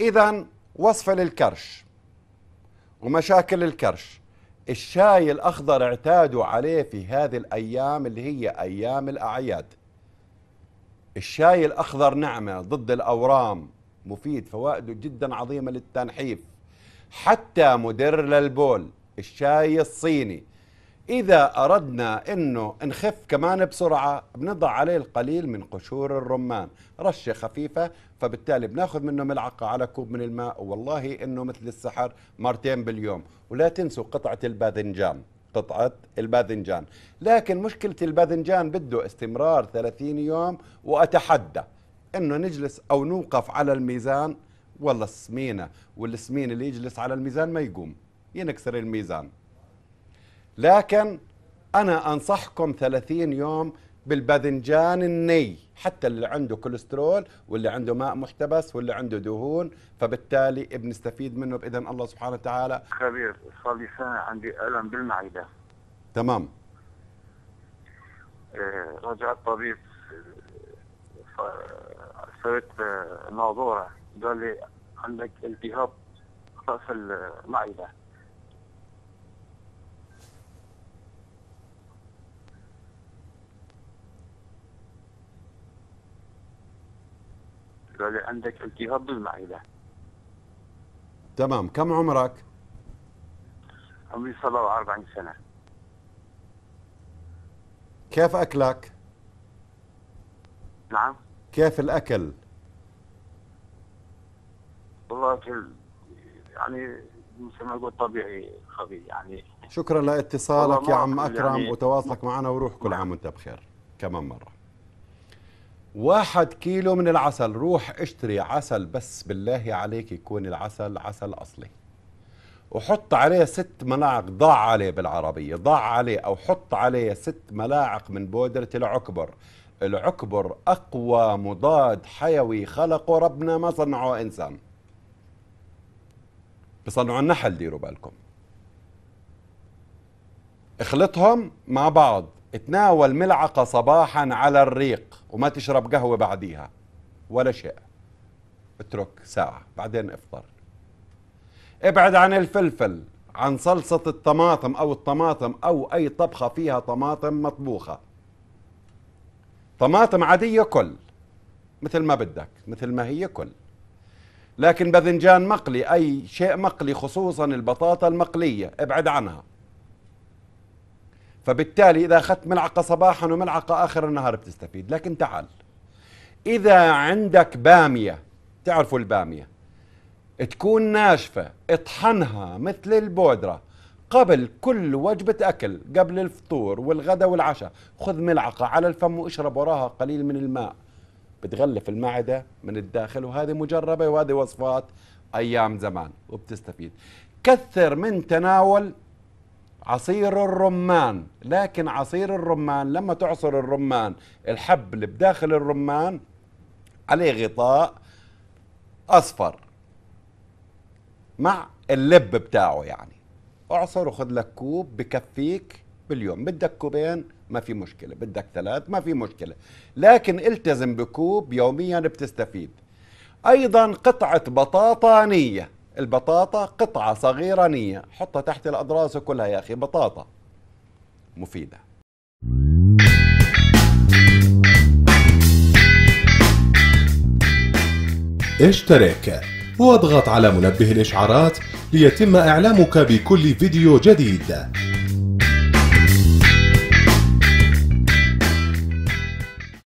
إذا وصفة للكرش ومشاكل الكرش الشاي الأخضر اعتادوا عليه في هذه الأيام اللي هي أيام الأعياد الشاي الأخضر نعمة ضد الأورام مفيد فوائده جدا عظيمة للتنحيف حتى مدر للبول الشاي الصيني إذا أردنا أنه نخف كمان بسرعة بنضع عليه القليل من قشور الرمان رشة خفيفة فبالتالي بناخذ منه ملعقة على كوب من الماء والله أنه مثل السحر مرتين باليوم ولا تنسوا قطعة الباذنجان قطعة الباذنجان لكن مشكلة الباذنجان بده استمرار 30 يوم وأتحدى أنه نجلس أو نوقف على الميزان والله السمينة والسمين اللي يجلس على الميزان ما يقوم ينكسر الميزان لكن أنا أنصحكم 30 يوم بالباذنجان الني حتى اللي عنده كوليسترول واللي عنده ماء محتبس واللي عنده دهون فبالتالي بنستفيد منه بإذن الله سبحانه وتعالى خبير صار لي سنة عندي ألم بالمعدة تمام آه، رجعت طبيب آه، سويت آه، ناظورة قال لي عندك التهاب رأس المعدة بالنسبه عندك التهاب بالمعده تمام كم عمرك عمري 47 سنه كيف اكلك نعم كيف الاكل والله اكل يعني مثل ما قلت طبيعي خفيف يعني شكرا لاتصالك يا عم اكرم يعني وتواصلك معنا وروح كل نعم. عام وانت بخير كمان مره واحد كيلو من العسل روح اشتري عسل بس بالله عليك يكون العسل عسل أصلي وحط عليه ست ملاعق ضاع عليه بالعربية ضاع عليه أو حط عليه ست ملاعق من بودرة العكبر العكبر أقوى مضاد حيوي خلقه ربنا ما صنعه إنسان بصنعوا النحل ديروا بالكم اخلطهم مع بعض اتناول ملعقة صباحا على الريق وما تشرب قهوة بعديها ولا شيء اترك ساعة بعدين افطر ابعد عن الفلفل عن صلصة الطماطم أو الطماطم أو أي طبخة فيها طماطم مطبوخة طماطم عادية كل مثل ما بدك مثل ما هي كل لكن باذنجان مقلي أي شيء مقلي خصوصا البطاطا المقلية ابعد عنها فبالتالي إذا أخذت ملعقة صباحا وملعقة آخر النهار بتستفيد لكن تعال إذا عندك بامية تعرفوا البامية تكون ناشفة اطحنها مثل البودرة قبل كل وجبة أكل قبل الفطور والغداء والعشاء خذ ملعقة على الفم واشرب وراها قليل من الماء بتغلف المعدة من الداخل وهذه مجربة وهذه وصفات أيام زمان وبتستفيد كثر من تناول عصير الرمان لكن عصير الرمان لما تعصر الرمان الحب اللي بداخل الرمان عليه غطاء اصفر مع اللب بتاعه يعني اعصر وخذ لك كوب بكفيك باليوم بدك كوبين ما في مشكله بدك ثلاث ما في مشكله لكن التزم بكوب يوميا بتستفيد ايضا قطعه بطاطا نيه البطاطا قطعة صغيرة نية حطها تحت الأضراس وكلها يا أخي بطاطا مفيدة اشترك واضغط على منبه الإشعارات ليتم إعلامك بكل فيديو جديد